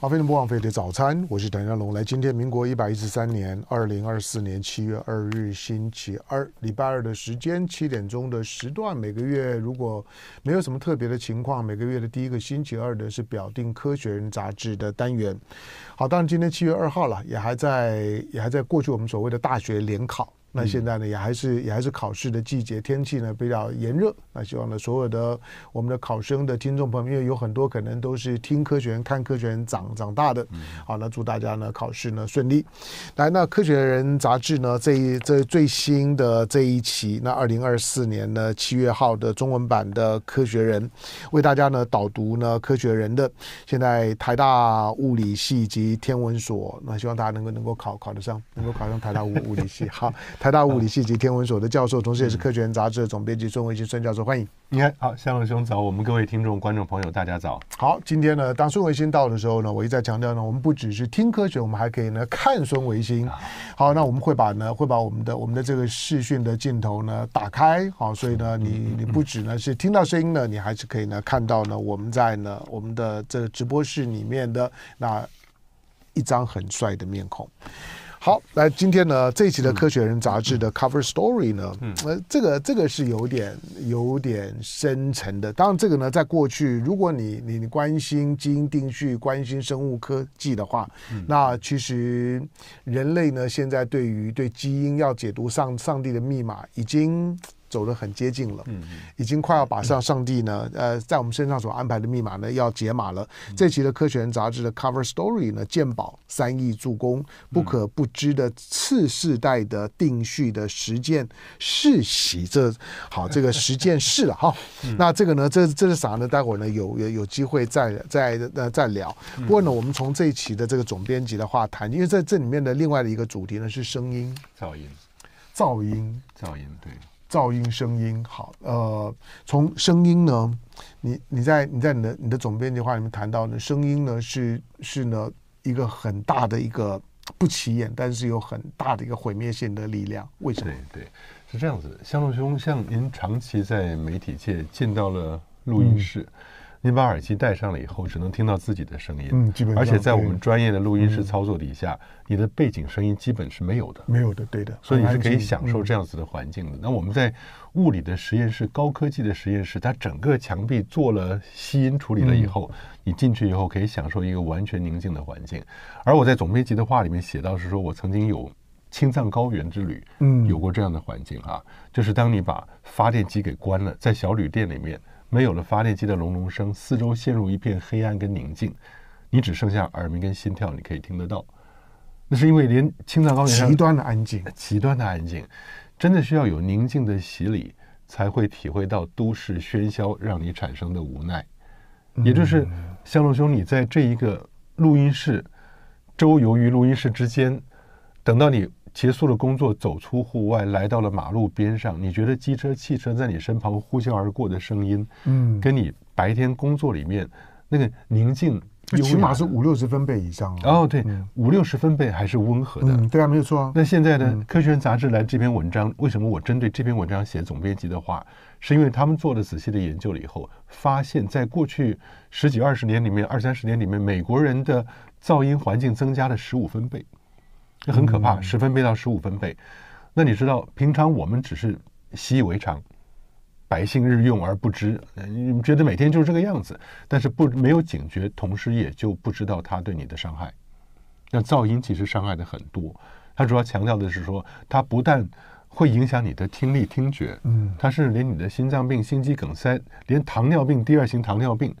阿飞的不枉费的早餐，我是谭嘉龙。来，今天民国一百一十三年二零二四年七月二日，星期二，礼拜二的时间，七点钟的时段。每个月如果没有什么特别的情况，每个月的第一个星期二的是表定科学人杂志的单元。好，当然今天七月二号了，也还在，也还在过去我们所谓的大学联考。那现在呢，也还是也还是考试的季节，天气呢比较炎热。那希望呢，所有的我们的考生的听众朋友，有很多可能都是听《科学人》看《科学人》长长大的。好，那祝大家呢考试呢顺利。来，那《科学人》杂志呢这一这最新的这一期，那二零二四年呢七月号的中文版的《科学人》，为大家呢导读呢《科学人》的现在台大物理系及天文所。那希望大家能够能够考考得上，能够考上台大物物理系。好，台大物理系及天文所的教授，同时也是《科学人》杂志总编辑孙维新孙教授，欢迎！你好，向荣兄，早！我们各位听众、观众朋友，大家早！好，今天呢，当孙维新到的时候呢，我一再强调呢，我们不只是听科学，我们还可以呢看孙维新。好，那我们会把呢，会把我们的我们的这个视讯的镜头呢打开。好，所以呢，你你不止呢是听到声音呢，你还是可以呢看到呢我们在呢我们的这个直播室里面的那一张很帅的面孔。好，来今天呢这一期的《科学人》杂志的 Cover Story 呢，呃，这个这个是有点有点深沉的。当然，这个呢，在过去，如果你你关心基因定序、关心生物科技的话，那其实人类呢，现在对于对基因要解读上上帝的密码已经。走得很接近了，嗯已经快要把上上帝呢，呃，在我们身上所安排的密码呢，要解码了。这期的《科学人》杂志的 cover story 呢，鉴宝三亿助攻，不可不知的次世代的定序的实践世袭，这好这个 实践室了哈。那这个呢，这这是啥呢？待会儿呢，有有有机会再再呃再聊。不过呢，我们从这一期的这个总编辑的话谈，因为在这里面的另外的一个主题呢是声音，噪音，噪音，噪音，对。噪音、声音，好，呃，从声音呢，你你在你在你的你的总编辑话里面谈到呢，声音呢是是呢一个很大的一个不起眼，但是有很大的一个毁灭性的力量。为什么？对，是这样子。向荣兄，像您长期在媒体界进到了录音室。你把耳机戴上了以后，只能听到自己的声音。嗯，基本。而且在我们专业的录音室操作底下，你的背景声音基本是没有的。没有的，对的。所以你是可以享受这样子的环境的。那我们在物理的实验室、高科技的实验室，它整个墙壁做了吸音处理了以后，你进去以后可以享受一个完全宁静的环境。而我在总编辑的话里面写到是说，我曾经有青藏高原之旅，嗯，有过这样的环境哈，就是当你把发电机给关了，在小旅店里面。没有了发电机的隆隆声，四周陷入一片黑暗跟宁静，你只剩下耳鸣跟心跳，你可以听得到。那是因为连青藏高原上极端的安静，极端的安静，真的需要有宁静的洗礼，才会体会到都市喧嚣让你产生的无奈。也就是香龙兄，你在这一个录音室周游于录音室之间，等到你。结束了工作，走出户外，来到了马路边上。你觉得机车、汽车在你身旁呼啸而过的声音，嗯，跟你白天工作里面那个宁静，起码是五六十分贝以上哦，对，五六十分贝还是温和的。嗯，对啊，没有错啊。那现在呢？科学人杂志来这篇文章，为什么我针对这篇文章写总编辑的话，是因为他们做了仔细的研究了以后，发现在过去十几二十年里面，二三十年里面，美国人的噪音环境增加了十五分贝。这很可怕，十分贝到十五分贝。那你知道，平常我们只是习以为常，百姓日用而不知，觉得每天就是这个样子，但是不没有警觉，同时也就不知道它对你的伤害。那噪音其实伤害的很多，它主要强调的是说，它不但会影响你的听力、听觉，嗯，它甚至连你的心脏病、心肌梗塞，连糖尿病、第二型糖尿病，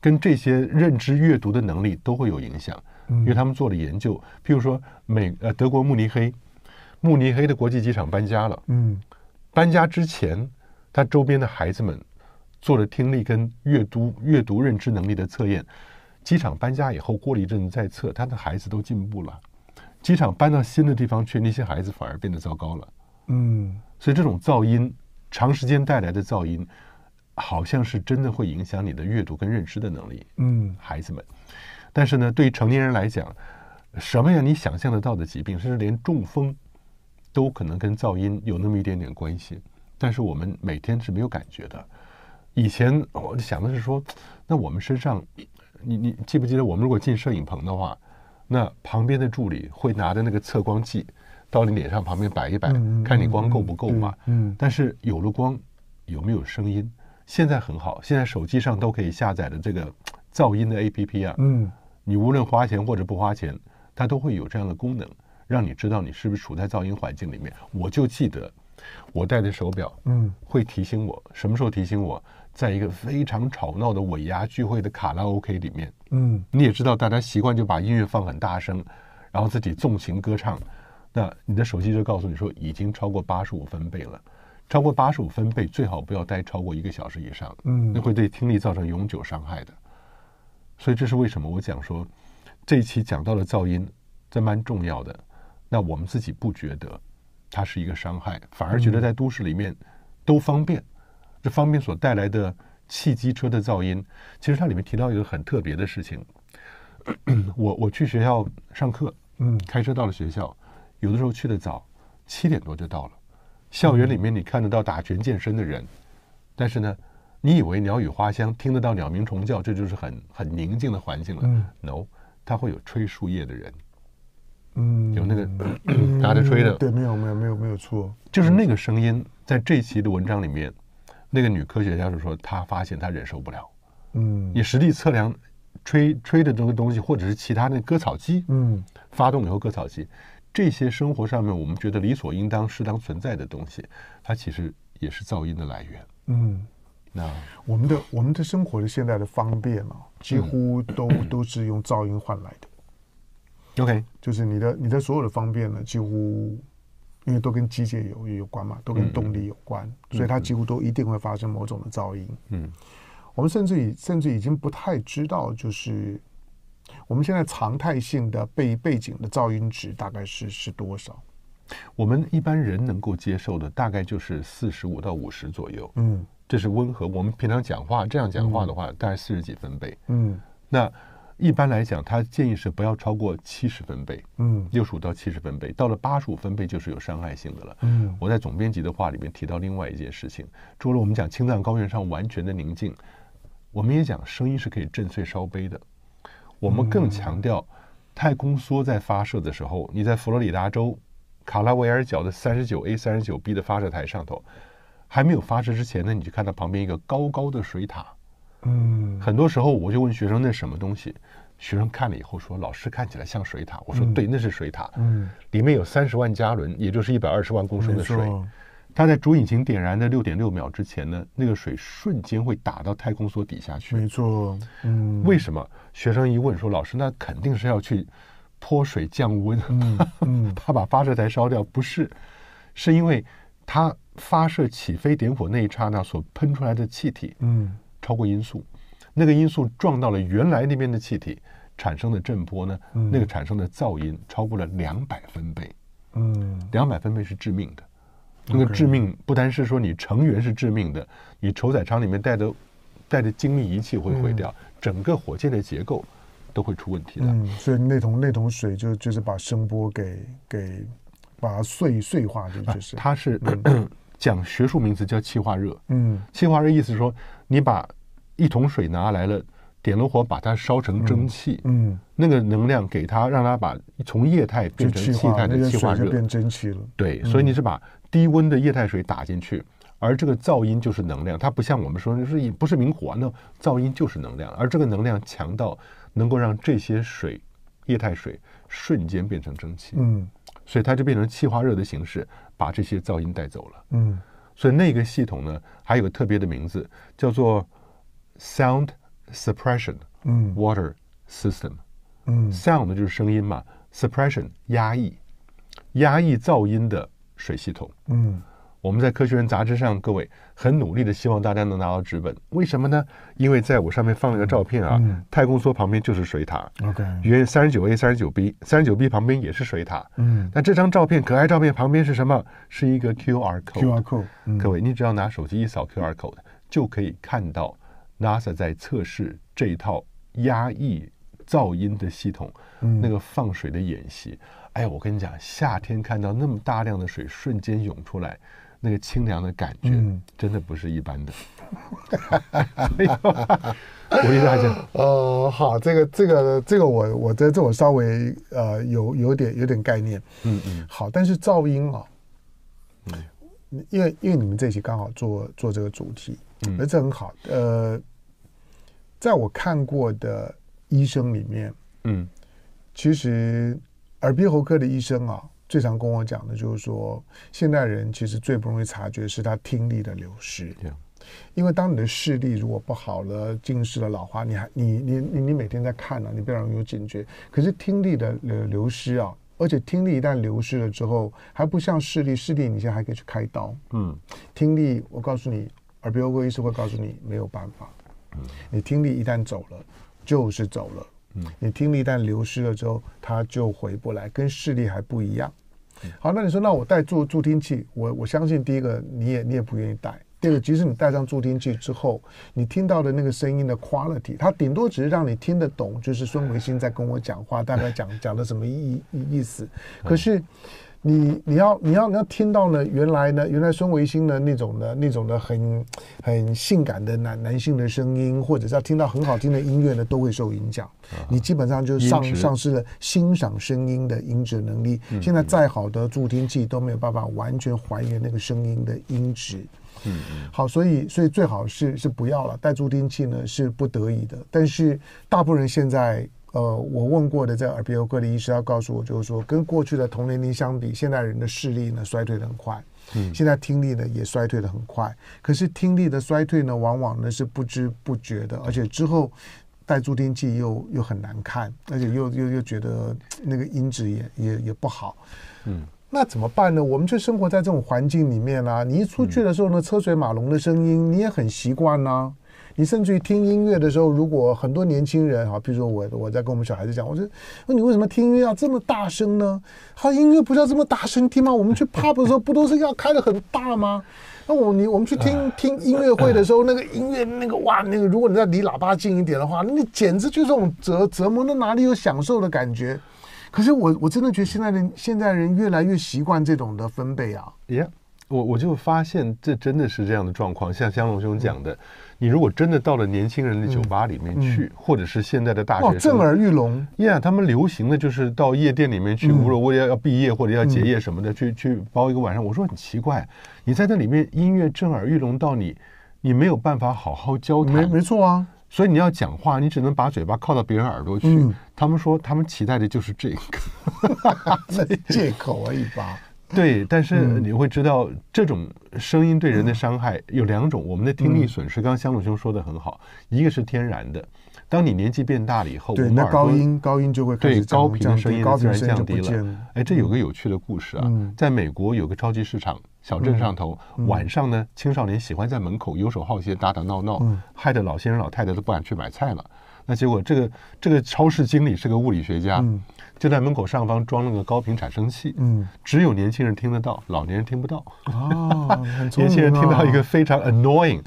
跟这些认知、阅读的能力都会有影响。因为他们做了研究，譬如说美呃德国慕尼黑，慕尼黑的国际机场搬家了。嗯，搬家之前，他周边的孩子们做了听力跟阅读阅读认知能力的测验。机场搬家以后，过了一阵子再测，他的孩子都进步了。机场搬到新的地方去，那些孩子反而变得糟糕了。嗯，所以这种噪音，长时间带来的噪音，好像是真的会影响你的阅读跟认知的能力。嗯，孩子们。但是呢，对成年人来讲，什么样你想象得到的疾病，甚至连中风，都可能跟噪音有那么一点点关系。但是我们每天是没有感觉的。以前我想的是说，那我们身上，你你记不记得我们如果进摄影棚的话，那旁边的助理会拿着那个测光计到你脸上旁边摆一摆，看你光够不够嘛。嗯。但是有了光，有没有声音？现在很好，现在手机上都可以下载的这个噪音的 A P P 啊。嗯。你无论花钱或者不花钱，它都会有这样的功能，让你知道你是不是处在噪音环境里面。我就记得我戴的手表，嗯，会提醒我什么时候提醒我，在一个非常吵闹的尾牙聚会的卡拉 OK 里面，嗯，你也知道大家习惯就把音乐放很大声，然后自己纵情歌唱，那你的手机就告诉你说已经超过八十五分贝了，超过八十五分贝最好不要待超过一个小时以上，嗯，那会对听力造成永久伤害的。所以这是为什么我讲说，这一期讲到了噪音，这蛮重要的。那我们自己不觉得它是一个伤害，反而觉得在都市里面都方便。这方便所带来的汽机车的噪音，其实它里面提到一个很特别的事情。我我去学校上课，嗯，开车到了学校，有的时候去的早，七点多就到了。校园里面你看得到打拳健身的人，但是呢。你以为鸟语花香，听得到鸟鸣虫叫，这就是很很宁静的环境了？No，它会有吹树叶的人，嗯，有那个 拿着吹的。对，没有，没有，没有，没有错。就是那个声音，在这一期的文章里面，那个女科学家就说她发现她忍受不了。嗯，你实地测量吹吹的这个东西，或者是其他那割草机，嗯，发动以后割草机，这些生活上面我们觉得理所应当、适当存在的东西，它其实也是噪音的来源。嗯。我们的我们的生活的现在的方便啊，几乎都 都是用噪音换来的。OK，就是你的你的所有的方便呢，几乎因为都跟机械有有关嘛，都跟动力有关，所以它几乎都一定会发生某种的噪音。嗯，我们甚至已甚至已经不太知道，就是我们现在常态性的背背景的噪音值大概是是多少？我们一般人能够接受的大概就是四十五到五十左右。嗯。这是温和，我们平常讲话这样讲话的话，大概四十几分贝。嗯，那一般来讲，他建议是不要超过七十分贝。嗯，六十五到七十分贝，到了八十五分贝就是有伤害性的了。嗯，我在总编辑的话里面提到另外一件事情，除了我们讲青藏高原上完全的宁静，我们也讲声音是可以震碎烧杯的。我们更强调，太空梭在发射的时候，你在佛罗里达州卡拉维尔角的三十九 A、三十九 B 的发射台上头。还没有发射之前呢，你就看到旁边一个高高的水塔，嗯，很多时候我就问学生那什么东西，学生看了以后说老师看起来像水塔，我说对，那是水塔，嗯，里面有三十万加仑，也就是一百二十万公升的水，它在主引擎点燃的六点六秒之前呢，那个水瞬间会打到太空梭底下去，没错，嗯，为什么？学生一问说老师那肯定是要去泼水降温，嗯，怕把发射台烧掉，不是，是因为它。发射起飞点火那一刹那所喷出来的气体，嗯，超过音速，那个音速撞到了原来那边的气体，产生的震波呢，那个产生的噪音超过了两百分贝，嗯，两百分贝是致命的，那个致命不单是说你成员是致命的，你承载舱里面带的带的精密仪器会毁掉，整个火箭的结构都会出问题的。嗯，所以那桶那桶水就就是把声波给给把它碎碎化的就是，它是。讲学术名词叫气化热。嗯，气化热意思说，你把一桶水拿来了，点了火把它烧成蒸汽。嗯，那个能量给它，让它把从液态变成气态的气化热。变蒸汽了。对，所以你是把低温的液态水打进去，而这个噪音就是能量，它不像我们说，是不是明火那噪音就是能量，而这个能量强到能够让这些水液态水瞬间变成蒸汽。嗯。所以它就变成气化热的形式，把这些噪音带走了。嗯，所以那个系统呢，还有个特别的名字，叫做 sound suppression water system。嗯，sound 就是声音嘛，suppression 压抑，压抑噪音的水系统。嗯。我们在《科学人》杂志上，各位很努力的，希望大家能拿到纸本。为什么呢？因为在我上面放了一个照片啊，太空梭旁边就是水塔，OK，约三十九 A、三十九 B、三十九 B 旁边也是水塔。嗯，那这张照片可爱照片旁边是什么？是一个 QR code。QR code，各位你只要拿手机一扫 QR code，就可以看到 NASA 在测试这套压抑噪音的系统，那个放水的演习。哎，我跟你讲，夏天看到那么大量的水瞬间涌出来。那个清凉的感觉，真的不是一般的。我直大家，呃，好，这个这个这个，我我在这我稍微呃有有点有点概念，嗯嗯，好，但是噪音啊，嗯，因为因为你们这期刚好做做这个主题，嗯，而这很好，呃，在我看过的医生里面，嗯，其实耳鼻喉科的医生啊。最常跟我讲的就是说，现代人其实最不容易察觉是他听力的流失。因为当你的视力如果不好了，近视了、老花，你还你你你你每天在看呢，你比较容易有警觉。可是听力的呃流失啊，而且听力一旦流失了之后，还不像视力，视力你现在还可以去开刀。嗯，听力，我告诉你，耳鼻喉科医生会告诉你没有办法。嗯，你听力一旦走了，就是走了。你听力一旦流失了之后，它就回不来，跟视力还不一样。好，那你说，那我带助助听器，我我相信第一个你也你也不愿意带。第二个，即使你戴上助听器之后，你听到的那个声音的 quality，它顶多只是让你听得懂，就是孙维新在跟我讲话，大概讲讲的什么意意思，可是。你你要你要你要听到呢？原来呢？原来孙维兴的那种呢？那种呢？很很性感的男男性的声音，或者是听到很好听的音乐呢，都会受影响。你基本上就丧丧失了欣赏声音的音质能力。现在再好的助听器都没有办法完全还原那个声音的音质。嗯好，所以所以最好是是不要了。带助听器呢是不得已的，但是大部分人现在。呃，我问过的在耳鼻喉科的医师要告诉我，就是说跟过去的同年龄相比，现代人的视力呢衰退的很快，嗯，现在听力呢也衰退的很快。可是听力的衰退呢，往往呢是不知不觉的，而且之后戴助听器又又很难看，而且又又又觉得那个音质也也也不好，嗯，那怎么办呢？我们就生活在这种环境里面啦，你一出去的时候呢，车水马龙的声音你也很习惯呢。你甚至于听音乐的时候，如果很多年轻人哈，比如说我，我在跟我们小孩子讲，我说，那你为什么听音乐要这么大声呢？他音乐不是要这么大声听吗？我们去 p u b 的时候不都是要开的很大吗？那我你我们去听听音乐会的时候，那个音乐那个哇那个，如果你再离喇叭近一点的话，那简直就是种折折磨，那哪里有享受的感觉？可是我我真的觉得现在的现在人越来越习惯这种的分贝啊！耶，我我就发现这真的是这样的状况，像香龙兄讲的。你如果真的到了年轻人的酒吧里面去，或者是现在的大学，生，震耳欲聋，耶！他们流行的就是到夜店里面去，无论我要要毕业或者要结业什么的，去去包一个晚上。我说很奇怪，你在那里面音乐震耳欲聋到你，你没有办法好好交谈，没错啊。所以你要讲话，你只能把嘴巴靠到别人耳朵去。他们说他们期待的就是这个，哈，借口而已吧。对，但是你会知道这种声音对人的伤害有两种。我们的听力损失，刚刚香鲁兄说的很好，一个是天然的，当你年纪变大了以后，对那高音高音就会对高频的声音自然降低了。哎，这有个有趣的故事啊，在美国有个超级市场小镇上头，晚上呢青少年喜欢在门口游手好闲打打闹闹，害得老先生老太太都不敢去买菜了。那结果，这个这个超市经理是个物理学家，就在门口上方装了个高频产生器，嗯，只有年轻人听得到，老年人听不到。哦，年轻人听到一个非常 annoying、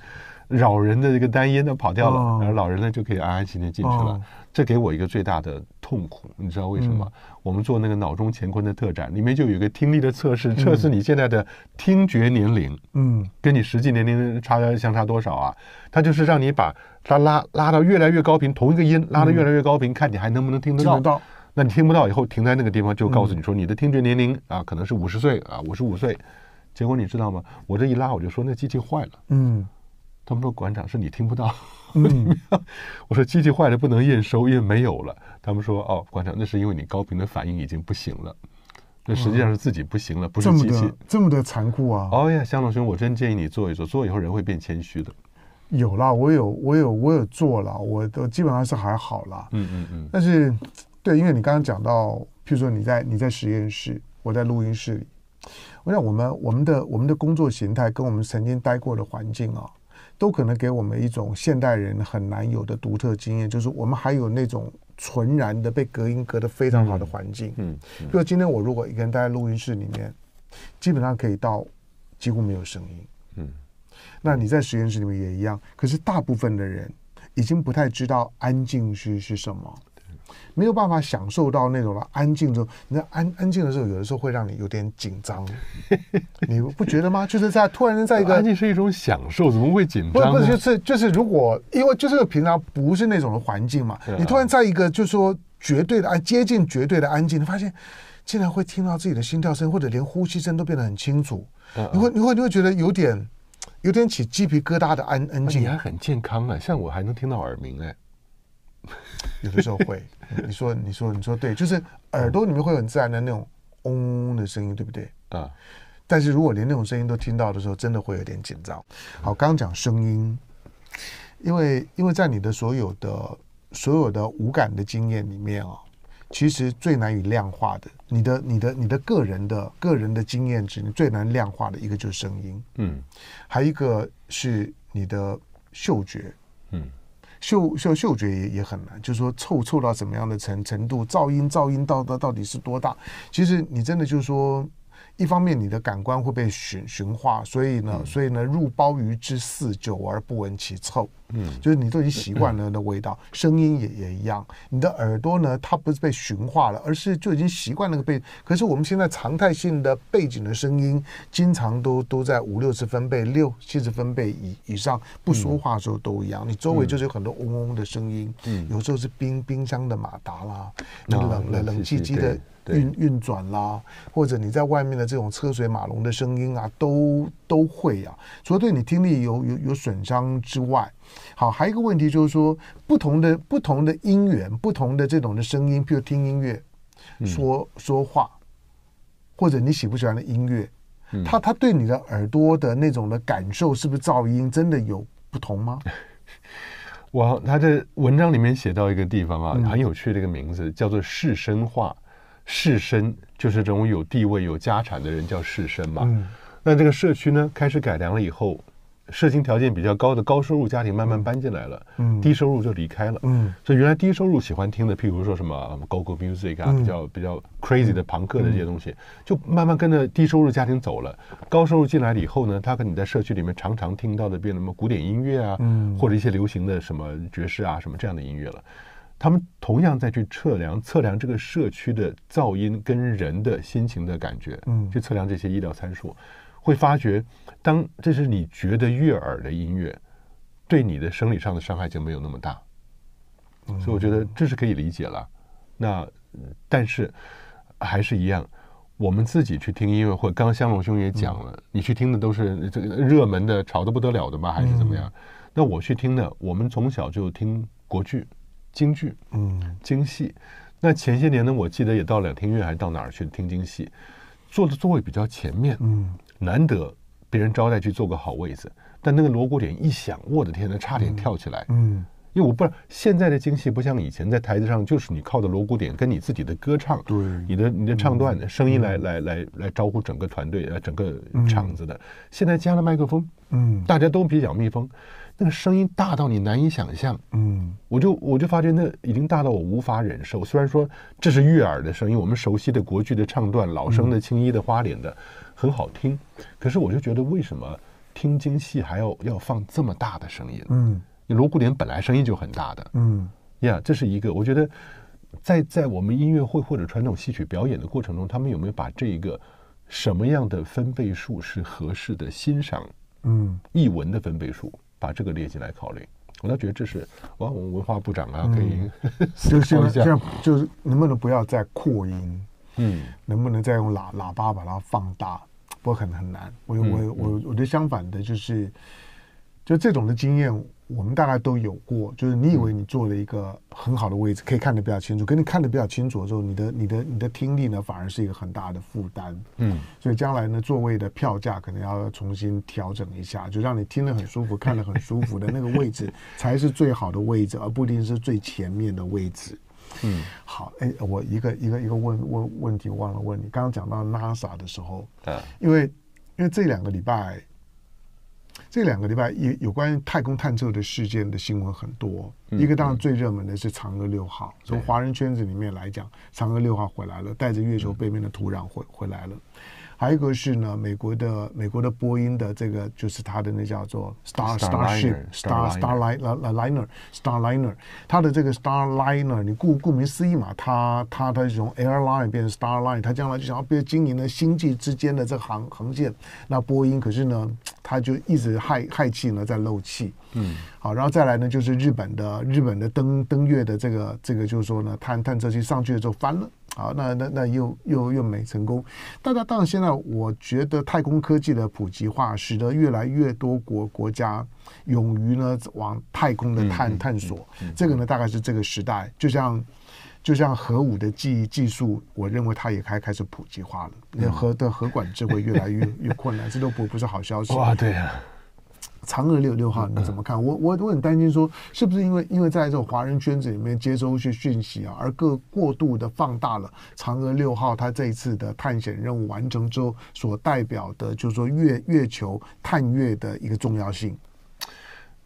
扰人的一个单音，他跑掉了，然后老人呢就可以安安静静进去了。这给我一个最大的痛苦，你知道为什么？我们做那个脑中乾坤的特展，里面就有一个听力的测试，测试你现在的听觉年龄，嗯，跟你实际年龄差相差多少啊？它就是让你把。他拉拉到越来越高频，同一个音拉的越来越高频，看你还能不能听得到。听到，那你听不到以后停在那个地方，就告诉你说你的听觉年龄啊，可能是五十岁啊，五十五岁。结果你知道吗？我这一拉，我就说那机器坏了。嗯。他们说馆长是你听不到。嗯。我说机器坏了不能验收，因为没有了。他们说哦，馆长那是因为你高频的反应已经不行了。那实际上是自己不行了，不是机器这么的残酷啊。哦呀，香龙兄，我真建议你做一做，做了以后人会变谦虚的。有啦，我有，我有，我有做了，我都基本上是还好啦。嗯嗯嗯。但是，对，因为你刚刚讲到，譬如说你在你在实验室，我在录音室里，我想我们我们的我们的工作形态跟我们曾经待过的环境啊，都可能给我们一种现代人很难有的独特经验，就是我们还有那种纯然的被隔音隔得非常好的环境。嗯。比如今天我如果一个人待在录音室里面，基本上可以到几乎没有声音。那你在实验室里面也一样，可是大部分的人已经不太知道安静是是什么，没有办法享受到那种了安静。时你在安安静的时候，有的时候会让你有点紧张，你不觉得吗？就是在突然在一个安静是一种享受，怎么会紧张？不不，就是就是，如果因为就是平常不是那种的环境嘛，你突然在一个就是说绝对的啊，接近绝对的安静，你发现竟然会听到自己的心跳声，或者连呼吸声都变得很清楚，你会你会你会觉得有点。有点起鸡皮疙瘩的安安静，你还很健康啊！像我还能听到耳鸣哎，有的时候会。你说，你说，你说对，就是耳朵里面会很自然的那种嗡嗡的声音，对不对？啊！但是如果连那种声音都听到的时候，真的会有点紧张。好，刚讲声音，因为因为在你的所有的所有的无感的经验里面啊。其实最难以量化的，你的、你的、你的个人的个人的经验值，你最难量化的一个就是声音，嗯，还有一个是你的嗅觉，嗯，嗅嗅嗅觉也也很难，就是说臭臭到什么样的程程度，噪音噪音到到到底是多大，其实你真的就是说。一方面，你的感官会被驯驯化，所以呢，所以呢，入鲍鱼之肆，久而不闻其臭。嗯，就是你都已经习惯了那味道，声音也也一样。你的耳朵呢，它不是被驯化了，而是就已经习惯那个背。可是我们现在常态性的背景的声音，经常都都在五六十分贝、六七十分贝以以上。不说话的时候都一样，你周围就是有很多嗡嗡的声音。嗯，有时候是冰冰箱的马达啦，冷冷气机的。运运转啦，或者你在外面的这种车水马龙的声音啊，都都会啊。除了对你听力有有有损伤之外，好，还有一个问题就是说，不同的不同的音源、不同的这种的声音，譬如听音乐、说说话，或者你喜不喜欢的音乐，他他对你的耳朵的那种的感受，是不是噪音？真的有不同吗？我他的文章里面写到一个地方啊，很有趣的一个名字叫做“视声化”。士绅就是这种有地位、有家产的人，叫士绅嘛。嗯。那这个社区呢，开始改良了以后，社情条件比较高的高收入家庭慢慢搬进来了，嗯。低收入就离开了，嗯。所以原来低收入喜欢听的，譬如说什么 g o g o Music 啊，比较比较 crazy 的朋克的这些东西，就慢慢跟着低收入家庭走了。高收入进来了以后呢，他可能在社区里面常常听到的变什么古典音乐啊，嗯。或者一些流行的什么爵士啊，什么这样的音乐了。他们同样在去测量测量这个社区的噪音跟人的心情的感觉，嗯，去测量这些医疗参数，会发觉当这是你觉得悦耳的音乐，对你的生理上的伤害就没有那么大，所以我觉得这是可以理解了。那但是还是一样，我们自己去听音乐，会，刚刚香龙兄也讲了，你去听的都是这个热门的、吵得不得了的吗？还是怎么样？那我去听的，我们从小就听国剧。京剧，嗯，京戏。那前些年呢，我记得也到两厅院还是到哪儿去听京戏，坐的座位比较前面，嗯，难得别人招待去做个好位子。但那个锣鼓点一响，我的天哪，差点跳起来，嗯。因为我不道现在的京戏，不像以前在台子上，就是你靠的锣鼓点跟你自己的歌唱，对，你的你的唱段的声音来来来来招呼整个团队呃整个场子的。现在加了麦克风，嗯，大家都比较密封，那个声音大到你难以想象，嗯，我就我就发现那已经大到我无法忍受。虽然说这是悦耳的声音，我们熟悉的国剧的唱段，老生的、青衣的、花脸的，很好听，可是我就觉得为什么听京戏还要要放这么大的声音？嗯。锣鼓点本来声音就很大的，嗯，呀，这是一个，我觉得在在我们音乐会或者传统戏曲表演的过程中，他们有没有把这一个什么样的分贝数是合适的欣赏，嗯，译文的分贝数，把这个列进来考虑，我倒觉得这是，哇，我们文化部长啊，可以，就 是样，就是能不能不要再扩音，嗯，能不能再用喇喇叭把它放大，不过很很难，我我我我觉得相反的就是。就这种的经验，我们大概都有过。就是你以为你坐了一个很好的位置，可以看得比较清楚，可你看得比较清楚的时候，你的、你的、你的听力呢，反而是一个很大的负担。嗯，所以将来呢，座位的票价可能要重新调整一下，就让你听得很舒服，看得很舒服的那个位置 才是最好的位置，而不一定是最前面的位置。嗯，好，哎，我一个一个一个问问问题，忘了问你。刚刚讲到 NASA 的时候，嗯，因为因为这两个礼拜。这两个礼拜有有关于太空探测的事件的新闻很多，一个当然最热门的是嫦娥六号。从华人圈子里面来讲，嫦娥六号回来了，带着月球背面的土壤回回来了。还有一个是呢，美国的美国的波音的这个就是它的那叫做 star starship star starliner starliner，它的这个 starliner，你顾顾名思义嘛，它它它从 airline 变成 s t a r l i n e 它将来就想要变经营的星际之间的这航航线。那波音可是呢，它就一直氦氦气呢在漏气。嗯。好，然后再来呢，就是日本的日本的登登月的这个这个，就是说呢，探探测器上去的时候翻了。好，那那那又又又没成功。大家当然现在，我觉得太空科技的普及化，使得越来越多国国家勇于呢往太空的探探索。这个呢，大概是这个时代，就像就像核武的技技术，我认为它也开开始普及化了。那核的核管制会越来越越困难，这都不不是好消息。哇，对啊，嫦娥六六号你怎么看？我我我很担心，说是不是因为因为在这种华人圈子里面接收一些讯息啊，而各过度的放大了嫦娥六号它这一次的探险任务完成之后所代表的，就是说月月球探月的一个重要性。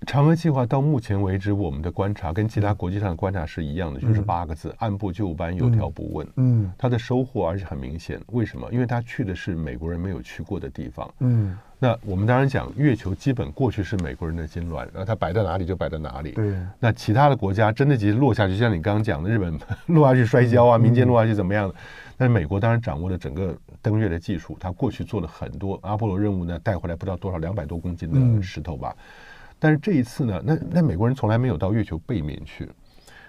嫦娥计划到目前为止，我们的观察跟其他国际上的观察是一样的，就是八个字：按部就班，有条不紊。嗯，它的收获而且很明显，为什么？因为它去的是美国人没有去过的地方。嗯。那我们当然讲，月球基本过去是美国人的金卵，然后它摆在哪里就摆在哪里。对。那其他的国家真的其实落下去，像你刚刚讲的日本 落下去摔跤啊，民间落下去怎么样？但是美国当然掌握了整个登月的技术，他过去做了很多阿波罗任务呢，带回来不知道多少两百多公斤的石头吧。但是这一次呢，那那美国人从来没有到月球背面去，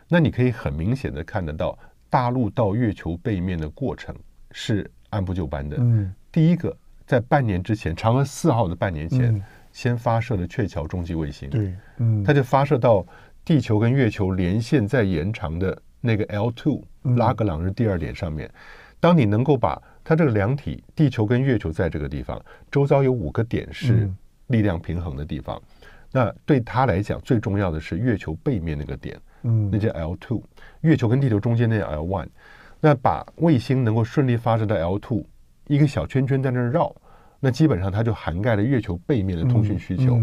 那你可以很明显的看得到大陆到月球背面的过程是按部就班的。嗯。第一个。在半年之前，嫦娥四号的半年前，先发射了鹊桥中继卫星。对，嗯，它就发射到地球跟月球连线在延长的那个 l two two 拉格朗日第二点上面。当你能够把它这个两体地球跟月球在这个地方，周遭有五个点是力量平衡的地方。那对它来讲，最重要的是月球背面那个点，嗯，那叫 l two，月球跟地球中间那 l one。那把卫星能够顺利发射到 l two，一个小圈圈在那儿绕，那基本上它就涵盖了月球背面的通讯需求。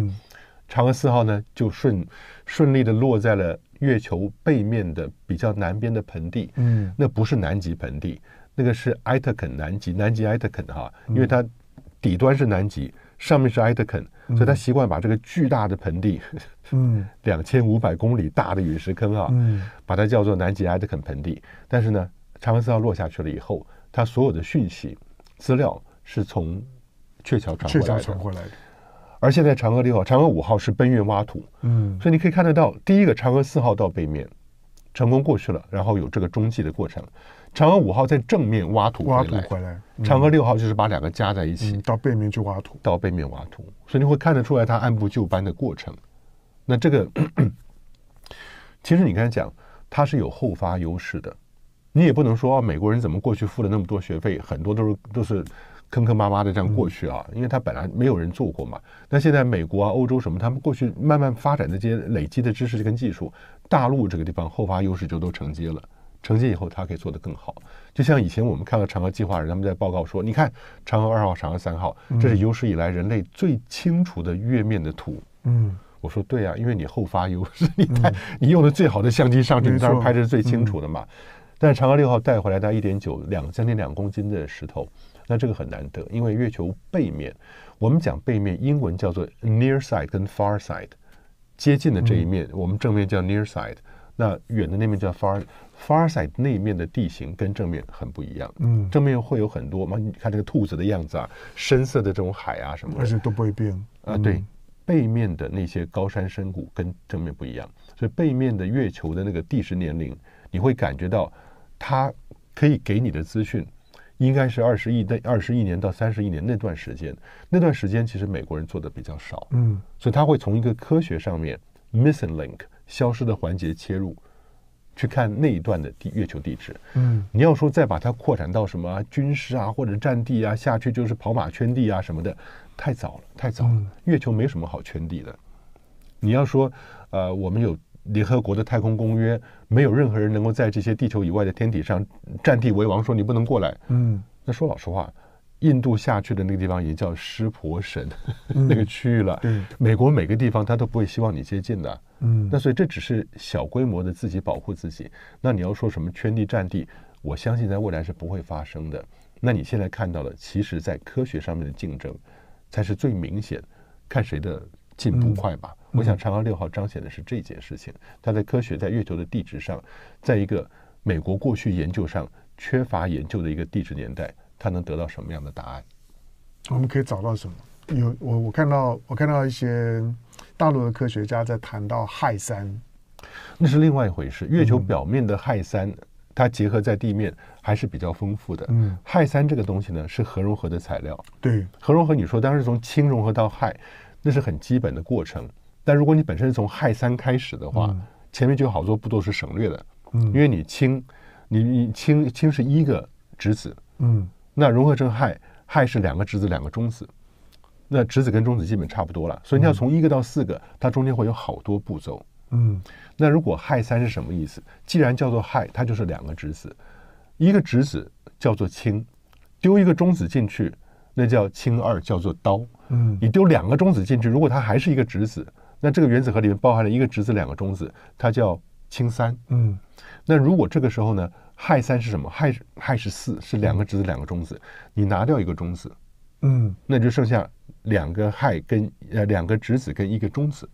嫦娥四号呢，就顺顺利的落在了月球背面的比较南边的盆地。嗯，那不是南极盆地，那个是埃特肯南极，南极埃特肯哈，因为它底端是南极，上面是埃特肯，所以它习惯把这个巨大的盆地，嗯，两千五百公里大的陨石坑啊，把它叫做南极埃特肯盆地。但是呢，嫦娥四号落下去了以后，它所有的讯息。资料是从鹊桥传过来的，而现在嫦娥六号、嫦娥五号是奔月挖土，嗯，所以你可以看得到，第一个嫦娥四号到背面成功过去了，然后有这个中继的过程，嫦娥五号在正面挖土，挖土回来，嫦娥六号就是把两个加在一起到背面去挖土，到背面挖土，所以你会看得出来，它按部就班的过程。那这个 其实你刚才讲，它是有后发优势的。你也不能说啊、美国人怎么过去付了那么多学费，很多都是都是坑坑洼洼的这样过去啊，因为他本来没有人做过嘛。那现在美国、欧洲什么，他们过去慢慢发展的这些累积的知识跟技术，大陆这个地方后发优势就都承接了，承接以后他可以做得更好。就像以前我们看到嫦娥计划，他们在报告说，你看嫦娥二号、嫦娥三号，这是有史以来人类最清楚的月面的图。嗯，我说对呀，因为你后发优势，你带你用的最好的相机上去，你当然拍的是最清楚的嘛。但是嫦娥六号带回来的1.9两将近两公斤的石头，那这个很难得，因为月球背面，我们讲背面，英文叫做 near side 跟 far side，接近的这一面，我们正面叫 near side，那远的那面叫 far far side，那面的地形跟正面很不一样。嗯，正面会有很多嘛，你看这个兔子的样子啊，深色的这种海啊什么的，而且都不会变。啊，对，背面的那些高山深谷跟正面不一样，所以背面的月球的那个地质年龄，你会感觉到。他可以给你的资讯，应该是二十亿的二十亿年到三十亿年那段时间，那段时间其实美国人做的比较少，嗯，所以他会从一个科学上面 missing link 消失的环节切入，去看那一段的地月球地质，嗯，你要说再把它扩展到什么军事啊或者战地啊下去就是跑马圈地啊什么的，太早了太早了，月球没什么好圈地的，你要说呃我们有。联合国的太空公约，没有任何人能够在这些地球以外的天体上占地为王，说你不能过来。嗯，那说老实话，印度下去的那个地方也叫湿婆神 那个区域了。对，美国每个地方他都不会希望你接近的。嗯，那所以这只是小规模的自己保护自己。那你要说什么圈地占地，我相信在未来是不会发生的。那你现在看到了，其实在科学上面的竞争，才是最明显，看谁的进步快吧。我想，嫦娥六号彰显的是这件事情。它在科学、在月球的地质上，在一个美国过去研究上缺乏研究的一个地质年代，它能得到什么样的答案？我们可以找到什么？有我，我看到，我看到一些大陆的科学家在谈到氦三，那是另外一回事。月球表面的氦三，它结合在地面还是比较丰富的。嗯，氦三这个东西呢，是核融合的材料。对，核融合，你说，当时从氢融合到氦，那是很基本的过程。但如果你本身从氦三开始的话，前面就有好多步骤是省略的，因为你氢，你你氢氢是一个质子，嗯，那融合成氦，氦是两个质子两个中子，那质子跟中子基本差不多了，所以你要从一个到四个，它中间会有好多步骤，嗯，那如果氦三是什么意思？既然叫做氦，它就是两个质子，一个质子叫做氢，丢一个中子进去，那叫氢二，叫做氘，嗯，你丢两个中子进去，如果它还是一个质子。那这个原子核里面包含了一个质子、两个中子，它叫氢三。嗯，那如果这个时候呢，氦三是什么？氦氦是四，是两个质子、两个中子。你拿掉一个中子，嗯，那就剩下两个氦跟呃两个质子跟一个中子。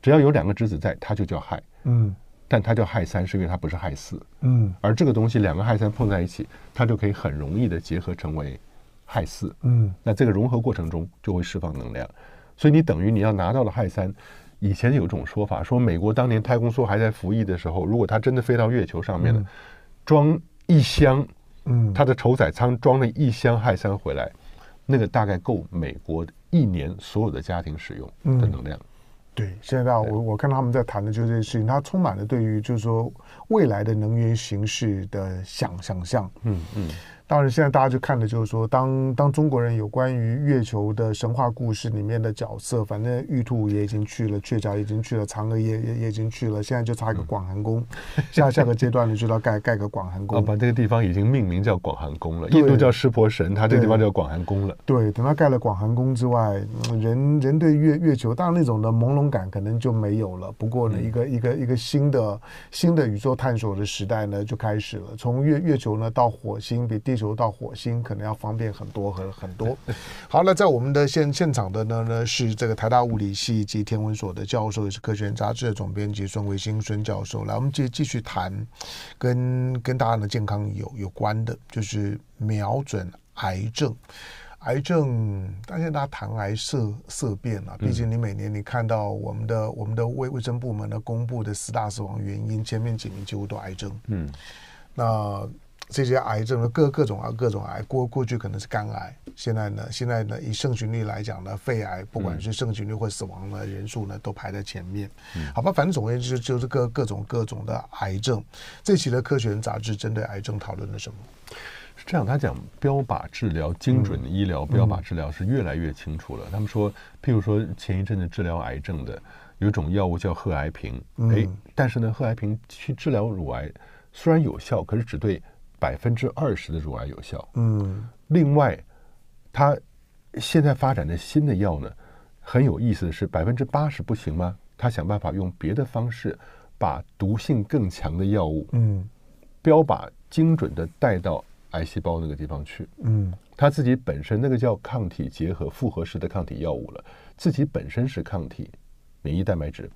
只要有两个质子在，它就叫氦。嗯，但它叫氦三是因为它不是氦四。嗯，而这个东西两个氦三碰在一起，它就可以很容易的结合成为氦四。嗯，那这个融合过程中就会释放能量。所以你等于你要拿到了氦三，以前有一种说法，说美国当年太空梭还在服役的时候，如果它真的飞到月球上面呢，装一箱，它的承载舱装了一箱氦三回来，那个大概够美国一年所有的家庭使用的能量。对，现在我我看他们在谈的就是这件事情，它充满了对于就是说未来的能源形式的想想象。嗯嗯。当然，现在大家就看的就是说，当当中国人有关于月球的神话故事里面的角色，反正玉兔也已经去了，鹊角已经去了，嫦娥也也也已经去了，现在就差一个广寒宫。下下个阶段呢，就要盖盖个广寒宫。啊，把这个地方已经命名叫广寒宫了。玉兔叫湿婆神，它这地方叫广寒宫了。对，等它盖了广寒宫之外，人人对月月球，当然那种的朦胧感可能就没有了。不过呢，一个一个一个新的新的宇宙探索的时代呢，就开始了。从月月球呢到火星，比地。球到火星可能要方便很多很很多。好，那在我们的现现场的呢呢是这个台大物理系及天文所的教授，也是《科学杂志的总编辑孙维新孙教授。来，我们继继续谈跟跟大家的健康有有关的，就是瞄准癌症。癌症但现在大家谈癌色色变啊！毕竟你每年你看到我们的我们的卫卫生部门的公布的四大死亡原因，前面几名几乎都癌症。嗯，那。这些癌症的各各种啊各种癌，过过去可能是肝癌，现在呢现在呢以肾群率来讲呢，肺癌不管是肾群率或死亡的人数呢都排在前面，好吧，反正总而言之就是各各种各种的癌症。这期的《科学人》杂志针对癌症讨论了什么？是这样，他讲标靶治疗、精准的医疗，标靶治疗是越来越清楚了。他们说，譬如说前一阵子治疗癌症的有一种药物叫贺癌平，哎，但是呢，贺癌平去治疗乳癌虽然有效，可是只对。百分之二十的乳癌有效。嗯，另外，他现在发展的新的药呢，很有意思的是，百分之八十不行吗？他想办法用别的方式，把毒性更强的药物，嗯，标靶精准的带到癌细胞那个地方去。嗯，他自己本身那个叫抗体结合复合式的抗体药物了，自己本身是抗体，免疫蛋白质，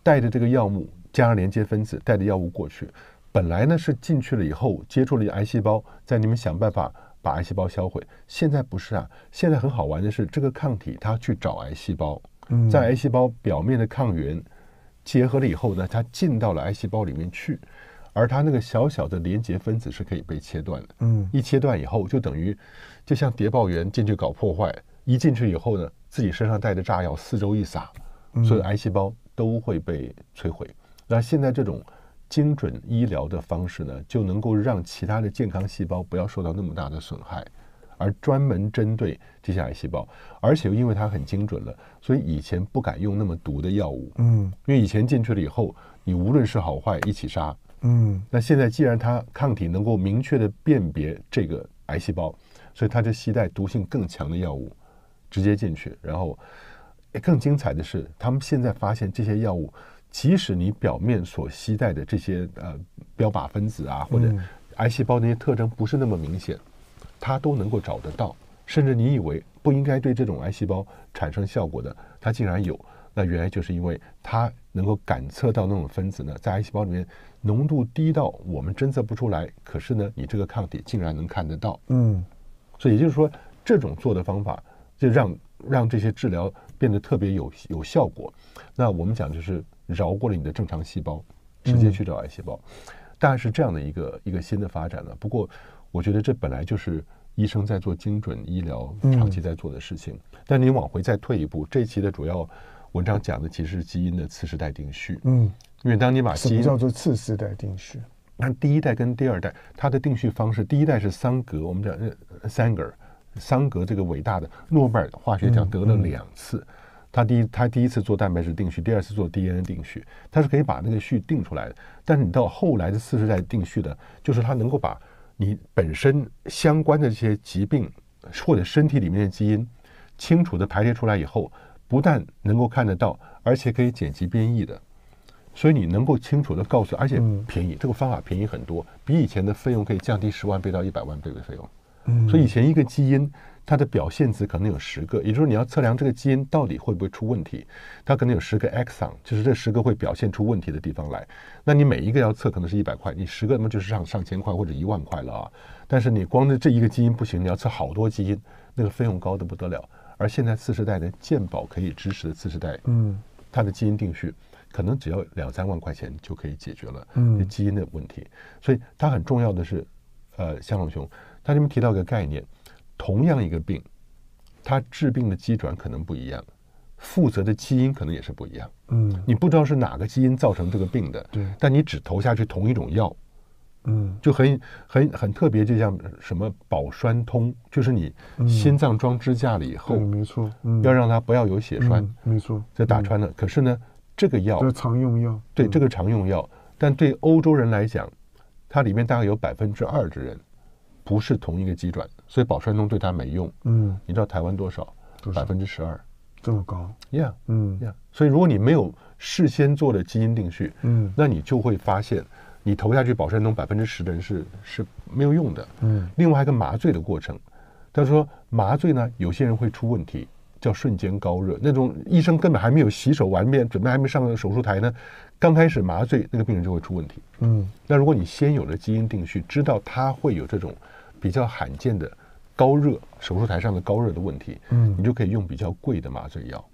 带着这个药物加上连接分子，带着药物过去。本来呢是进去了以后接触了癌细胞，在你们想办法把癌细胞销毁。现在不是啊，现在很好玩的是这个抗体它去找癌细胞，在癌细胞表面的抗原结合了以后呢，它进到了癌细胞里面去，而它那个小小的连接分子是可以被切断的。嗯，一切断以后就等于就像谍报员进去搞破坏，一进去以后呢，自己身上带着炸药，四周一撒，所有癌细胞都会被摧毁。那现在这种。精准医疗的方式呢，就能够让其他的健康细胞不要受到那么大的损害，而专门针对这些癌细胞，而且又因为它很精准了，所以以前不敢用那么毒的药物，嗯，因为以前进去了以后，你无论是好坏一起杀，嗯，那现在既然它抗体能够明确的辨别这个癌细胞，所以它就携带毒性更强的药物直接进去，然后，更精彩的是，他们现在发现这些药物。即使你表面所携带的这些呃标靶分子啊，或者癌细胞那些特征不是那么明显，它都能够找得到。甚至你以为不应该对这种癌细胞产生效果的，它竟然有，那原来就是因为它能够感测到那种分子呢，在癌细胞里面浓度低到我们侦测不出来，可是呢，你这个抗体竟然能看得到。嗯，所以也就是说，这种做的方法就让让这些治疗变得特别有有效果。那我们讲就是。绕过了你的正常细胞，直接去找癌细胞，大概是这样的一个一个新的发展了。不过，我觉得这本来就是医生在做精准医疗长期在做的事情。但你往回再退一步，这期的主要文章讲的其实是基因的次世代定序。嗯，因为当你把基因叫做次世代定序，那第一代跟第二代它的定序方式，第一代是桑格，我们讲桑格，桑格这个伟大的诺贝尔化学奖得了两次。他第一，他第一次做蛋白质定序，第二次做 DNA 定序，他是可以把那个序定出来的。但是你到后来的四十代定序的，就是他能够把你本身相关的这些疾病或者身体里面的基因清楚的排列出来以后，不但能够看得到，而且可以剪辑编译的。所以你能够清楚的告诉，而且便宜，这个方法便宜很多，比以前的费用可以降低十万倍到一百万倍的费用。所以以前一个基因。它的表现值可能有十个，也就是说你要测量这个基因到底会不会出问题，它可能有十个 exon，就是这十个会表现出问题的地方来。那你每一个要测可能是一百块，你十个那么就是上上千块或者一万块了啊。但是你光这这一个基因不行，你要测好多基因，那个费用高的不得了。而现在次世代的鉴宝可以支持的次世代，嗯，它的基因定序可能只要两三万块钱就可以解决了，嗯，基因的问题。所以它很重要的是，呃，向港兄，他这边提到一个概念。同样一个病，它治病的机转可能不一样，负责的基因可能也是不一样。嗯，你不知道是哪个基因造成这个病的，对。但你只投下去同一种药，嗯，就很很很特别，就像什么保栓通，就是你心脏装支架了以后，没错，要让它不要有血栓，没错，就打穿了。可是呢，这个药常用药，对这个常用药，但对欧洲人来讲，它里面大概有百分之二的人不是同一个机转。所以宝山东对他没用。嗯，你知道台湾多少？百分之十二，这么高？Yeah，嗯，Yeah。所以如果你没有事先做了基因定序，嗯，那你就会发现，你投下去宝山东百分之十的人是是没有用的。嗯，另外一个麻醉的过程，他说麻醉呢，有些人会出问题，叫瞬间高热。那种医生根本还没有洗手完面，准备还没上手术台呢，刚开始麻醉那个病人就会出问题。嗯，那如果你先有了基因定序，知道他会有这种比较罕见的。高热，手术台上的高热的问题，嗯，你就可以用比较贵的麻醉药。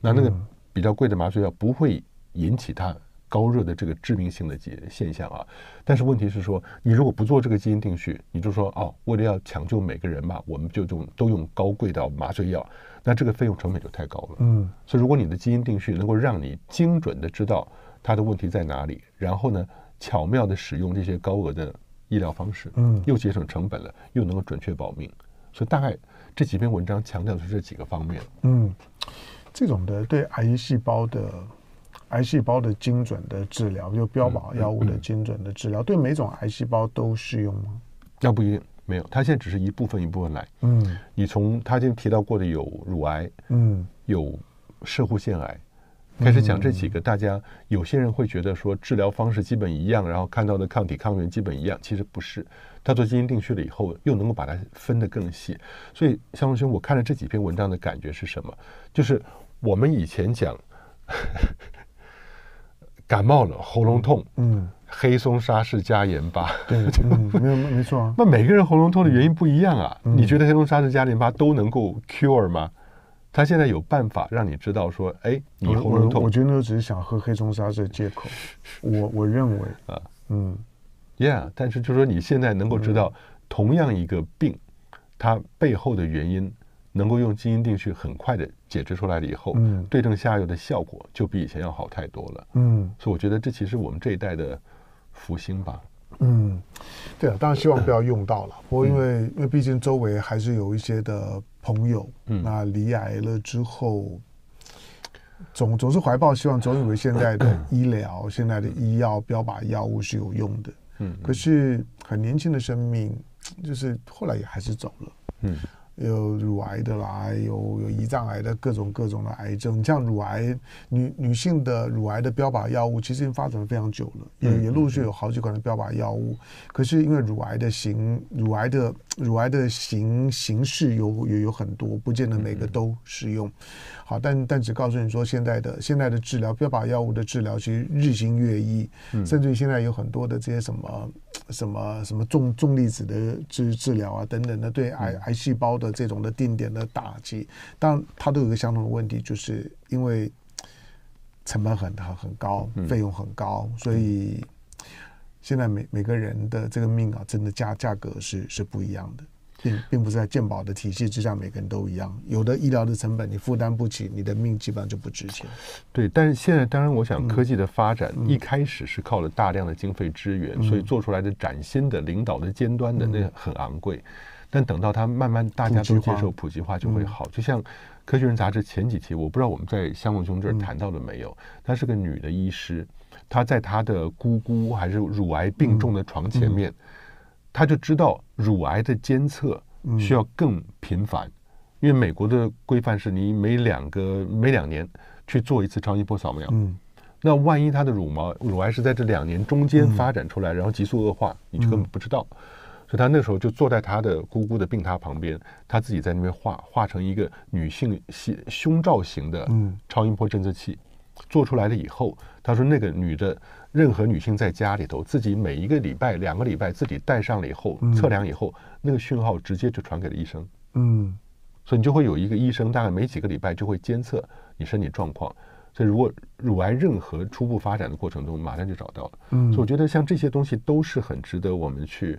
那那个比较贵的麻醉药不会引起它高热的这个致命性的结现象啊。但是问题是说，你如果不做这个基因定序，你就说哦，为了要抢救每个人嘛，我们就用都用高贵的麻醉药，那这个费用成本就太高了。嗯，所以如果你的基因定序能够让你精准的知道它的问题在哪里，然后呢巧妙的使用这些高额的。医疗方式，嗯，又节省成本了，又能够准确保命，所以大概这几篇文章强调的是这几个方面。嗯，这种的对癌细胞的癌细胞的精准的治疗，就标靶药物的精准的治疗，对每种癌细胞都适用吗？要不，一定没有。他现在只是一部分一部分来。嗯，你从他今天提到过的有乳癌，嗯，有射护腺癌。开始讲这几个，大家有些人会觉得说治疗方式基本一样，然后看到的抗体、抗原基本一样，其实不是。他做基因定序了以后，又能够把它分得更细。所以，向荣兄，我看了这几篇文章的感觉是什么？就是我们以前讲 感冒了，喉咙痛，嗯，黑松沙士加盐巴，对，没有，没错。那每个人喉咙痛的原因不一样啊。你觉得黑松沙士加盐巴都能够 cure 吗？他现在有办法让你知道说，哎，你喉咙痛。我觉得那只是想喝黑松沙这借口。我我认为啊，嗯，Yeah，但是就是说你现在能够知道，同样一个病，它背后的原因，能够用基因定序很快的解析出来了以后，对症下药的效果就比以前要好太多了。嗯，所以我觉得这其实我们这一代的福星吧。嗯，对啊，当然希望不要用到了。不过因为因为毕竟周围还是有一些的。朋友，那离癌了之后，总总是怀抱希望，总以为现在的医疗、现在的医药标靶药物是有用的。嗯，可是很年轻的生命，就是后来也还是走了。嗯。有乳癌的啦，有有胰脏癌的各种各种的癌症。你像乳癌，女女性的乳癌的标靶药物，其实已经发展了非常久了，也也陆续有好几款的标靶药物。可是因为乳癌的形、乳癌的乳癌的形形式有也有很多，不见得每个都适用。好，但但只告诉你说，现在的现在的治疗标靶药物的治疗，其实日新月异，甚至于现在有很多的这些什么什么什么重重粒子的治治疗啊等等的，对癌癌细胞的。的这种的定点的打击，但它都有一个相同的问题，就是因为成本很很很高，费用很高，所以现在每每个人的这个命啊，真的价价格是是不一样的，并并不是在健保的体系之下，每个人都一样。有的医疗的成本你负担不起，你的命基本上就不值钱。对，但是现在当然，我想科技的发展一开始是靠了大量的经费支援，所以做出来的崭新的、领导的、尖端的那很昂贵。但等到它慢慢大家都接受普及化就会好，就像《科学人》杂志前几期，我不知道我们在香文兄这儿谈到了没有。她是个女的医师，她在她的姑姑还是乳癌病重的床前面，她就知道乳癌的监测需要更频繁，因为美国的规范是你每两个每两年去做一次超声波扫描。那万一她的乳毛乳癌是在这两年中间发展出来，然后急速恶化，你就根本不知道。所以他那时候就坐在他的姑姑的病榻旁边，他自己在那边画画成一个女性胸罩型的超音波监测器，做出来了以后，他说那个女的任何女性在家里头自己每一个礼拜两个礼拜自己戴上了以后测量以后，那个讯号直接就传给了医生。嗯，所以你就会有一个医生，大概没几个礼拜就会监测你身体状况。所以如果乳癌任何初步发展的过程中，马上就找到了。嗯，所以我觉得像这些东西都是很值得我们去。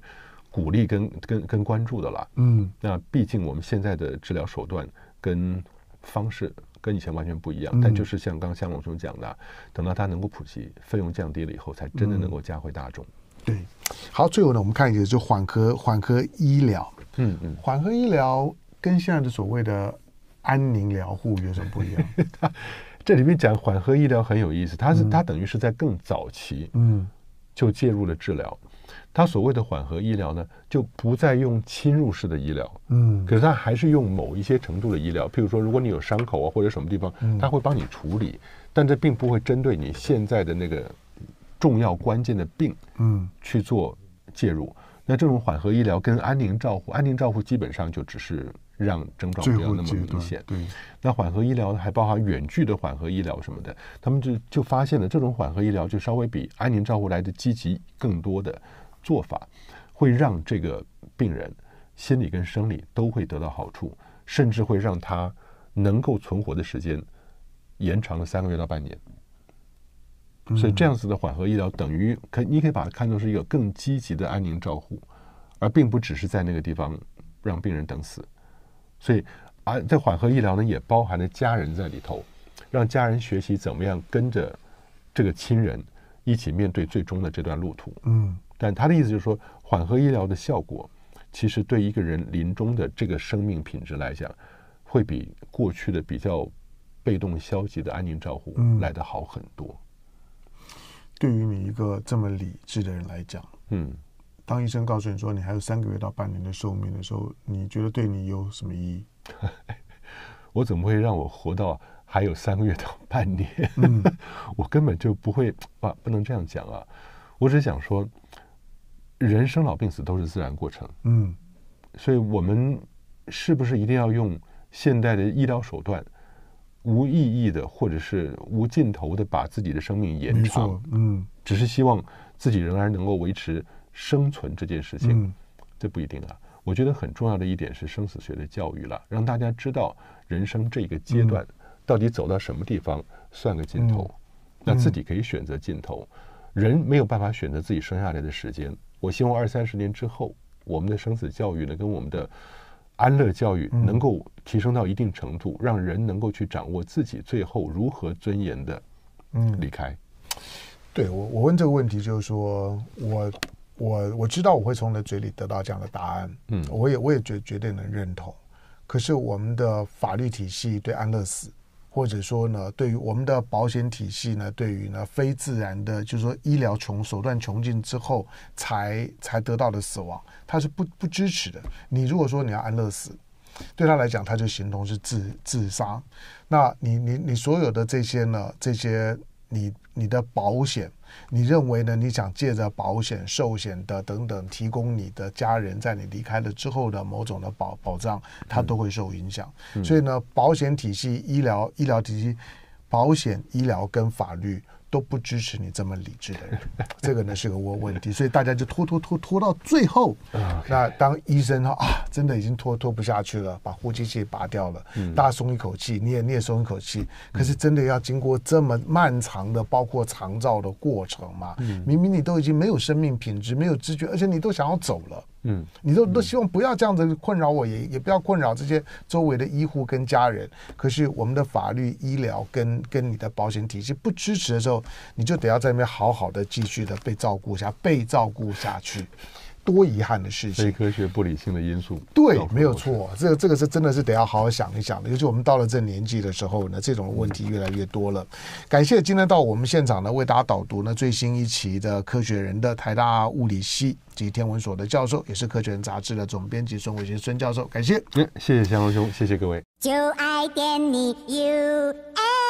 鼓励跟跟跟关注的了，嗯，那毕竟我们现在的治疗手段跟方式跟以前完全不一样，但就是像刚向龙兄讲的，等到它能够普及，费用降低了以后，才真的能够加回大众。对，好，最后呢，我们看一下就缓和缓和医疗，嗯嗯，缓和医疗跟现在的所谓的安宁疗护有什么不一样？这里面讲缓和医疗很有意思，它是它等于是在更早期，嗯，就介入了治疗。他所谓的缓和医疗呢，就不再用侵入式的医疗，嗯，可是他还是用某一些程度的医疗，譬如说，如果你有伤口啊或者什么地方，他会帮你处理，但这并不会针对你现在的那个重要关键的病，嗯，去做介入。那这种缓和医疗跟安宁照护，安宁照护基本上就只是让症状不要那么明显，对。那缓和医疗还包含远距的缓和医疗什么的，他们就就发现了这种缓和医疗就稍微比安宁照护来的积极更多的。做法会让这个病人心理跟生理都会得到好处，甚至会让他能够存活的时间延长了三个月到半年。所以这样子的缓和医疗等于可，你可以把它看作是一个更积极的安宁照护，而并不只是在那个地方让病人等死。所以啊，在缓和医疗呢，也包含了家人在里头，让家人学习怎么样跟着这个亲人一起面对最终的这段路途。嗯。但他的意思就是说，缓和医疗的效果，其实对一个人临终的这个生命品质来讲，会比过去的比较被动、消极的安宁照护来得好很多。对于你一个这么理智的人来讲，嗯，当医生告诉你说你还有三个月到半年的寿命的时候，你觉得对你有什么意义？我怎么会让我活到还有三个月到半年？我根本就不会哇，不能这样讲啊！我只想说。人生老病死都是自然过程，嗯，所以我们是不是一定要用现代的医疗手段，无意义的或者是无尽头的把自己的生命延长？嗯，只是希望自己仍然能够维持生存这件事情，这不一定啊。我觉得很重要的一点是生死学的教育了，让大家知道人生这个阶段到底走到什么地方算个尽头，那自己可以选择尽头，人没有办法选择自己生下来的时间。我希望二三十年之后，我们的生死教育呢，跟我们的安乐教育能够提升到一定程度，让人能够去掌握自己最后如何尊严的，嗯，离开。对我，我问这个问题，就是说我，我我知道我会从你嘴里得到这样的答案，嗯，我也我也绝绝对能认同。可是我们的法律体系对安乐死。或者说呢，对于我们的保险体系呢，对于呢非自然的，就是说医疗穷手段穷尽之后才才得到的死亡，他是不不支持的。你如果说你要安乐死，对他来讲，他就形同是自自杀。那你你你所有的这些呢，这些你你的保险。你认为呢？你想借着保险、寿险的等等，提供你的家人在你离开了之后的某种的保保障，它都会受影响。所以呢，保险体系、医疗医疗体系、保险医疗跟法律都不支持你这么理智的人。这个呢是个问题，所以大家就拖拖拖拖到最后。那当医生啊，真的已经拖拖不下去了，把呼吸器拔掉了，嗯、大松一口气，你也你也松一口气。可是真的要经过这么漫长的包括长造的过程嘛？明明你都已经没有生命品质，没有知觉，而且你都想要走了，嗯，你都都希望不要这样子困扰我，也也不要困扰这些周围的医护跟家人。可是我们的法律、医疗跟跟你的保险体系不支持的时候，你就得要在那边好好的继续的被照顾下，被照顾下去。多遗憾的事情，非科学、不理性的因素。对，没有错。这个，这个是真的是得要好好想一想的。尤其我们到了这年纪的时候呢，这种问题越来越多了。感谢今天到我们现场呢为大家导读呢最新一期的《科学人》的台大物理系及天文所的教授，也是《科学人》杂志的总编辑孙伟杰孙教授。感谢，谢谢祥龙兄，谢谢各位。就爱你 UFO。